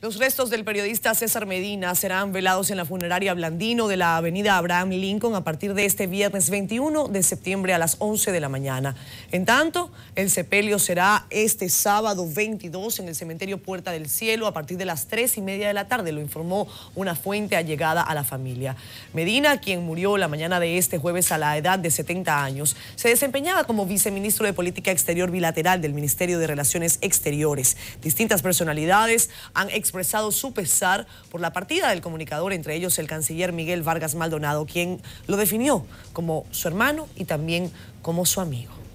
Los restos del periodista César Medina serán velados en la funeraria Blandino de la avenida Abraham Lincoln a partir de este viernes 21 de septiembre a las 11 de la mañana. En tanto, el sepelio será este sábado 22 en el cementerio Puerta del Cielo a partir de las 3 y media de la tarde, lo informó una fuente allegada a la familia. Medina, quien murió la mañana de este jueves a la edad de 70 años, se desempeñaba como viceministro de Política Exterior Bilateral del Ministerio de Relaciones Exteriores. Distintas personalidades han expresado su pesar por la partida del comunicador, entre ellos el canciller Miguel Vargas Maldonado, quien lo definió como su hermano y también como su amigo.